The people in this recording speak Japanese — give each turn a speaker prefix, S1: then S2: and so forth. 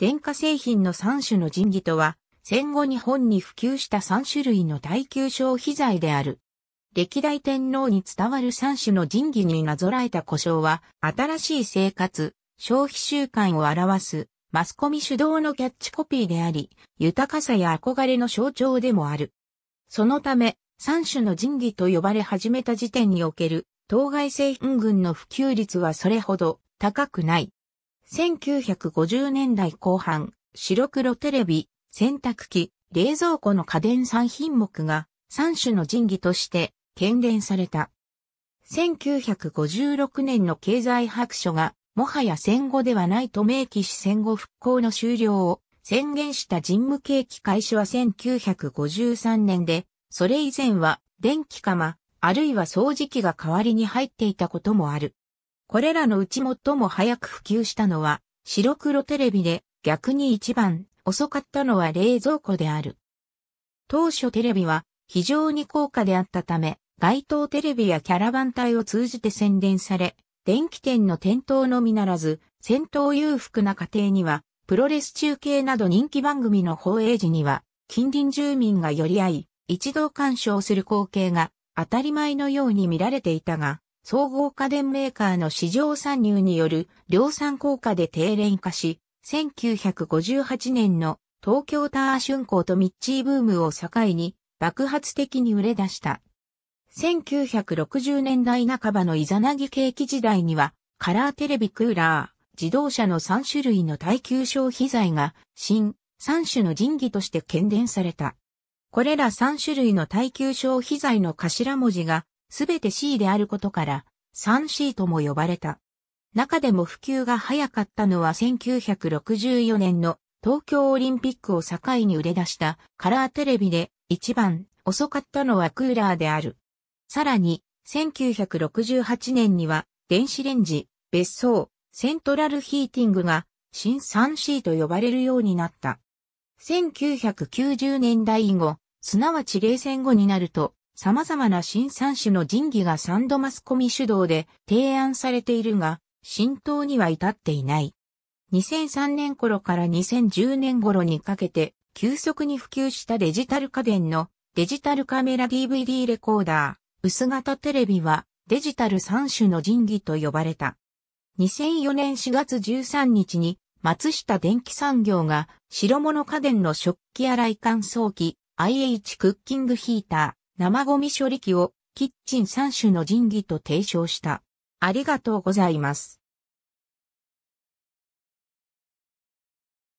S1: 電化製品の3種の神器とは、戦後日本に普及した3種類の耐久消費財である。歴代天皇に伝わる3種の神器になぞらえた故障は、新しい生活、消費習慣を表す、マスコミ主導のキャッチコピーであり、豊かさや憧れの象徴でもある。そのため、3種の神器と呼ばれ始めた時点における、当該製品群の普及率はそれほど高くない。1950年代後半、白黒テレビ、洗濯機、冷蔵庫の家電3品目が3種の神器として権限された。1956年の経済白書がもはや戦後ではないと明記し戦後復興の終了を宣言した人務景気開始は1953年で、それ以前は電気釜、あるいは掃除機が代わりに入っていたこともある。これらのうち最も早く普及したのは白黒テレビで逆に一番遅かったのは冷蔵庫である。当初テレビは非常に高価であったため、街頭テレビやキャラバン隊を通じて宣伝され、電気店の店頭のみならず、戦闘裕福な家庭には、プロレス中継など人気番組の放映時には、近隣住民が寄り合い、一同鑑賞する光景が当たり前のように見られていたが、総合家電メーカーの市場参入による量産効果で低廉化し、1958年の東京タワー春光とミッチーブームを境に爆発的に売れ出した。1960年代半ばのイザナギ景気時代にはカラーテレビクーラー、自動車の3種類の耐久消費財が新3種の神器として検伝された。これら3種類の耐久消費財の頭文字がすべて C であることから 3C とも呼ばれた。中でも普及が早かったのは1964年の東京オリンピックを境に売れ出したカラーテレビで一番遅かったのはクーラーである。さらに1968年には電子レンジ、別荘、セントラルヒーティングが新 3C と呼ばれるようになった。1990年代以後、すなわち冷戦後になると、様々な新三種の神器がサンドマスコミ主導で提案されているが、浸透には至っていない。2003年頃から2010年頃にかけて、急速に普及したデジタル家電のデジタルカメラ DVD レコーダー、薄型テレビはデジタル三種の神器と呼ばれた。2004年4月13日に松下電機産業が白物家電の食器洗い乾燥機 IH クッキングヒーター、生ゴミ処理器をキッチン3種の神器と提唱した。ありがとうございます。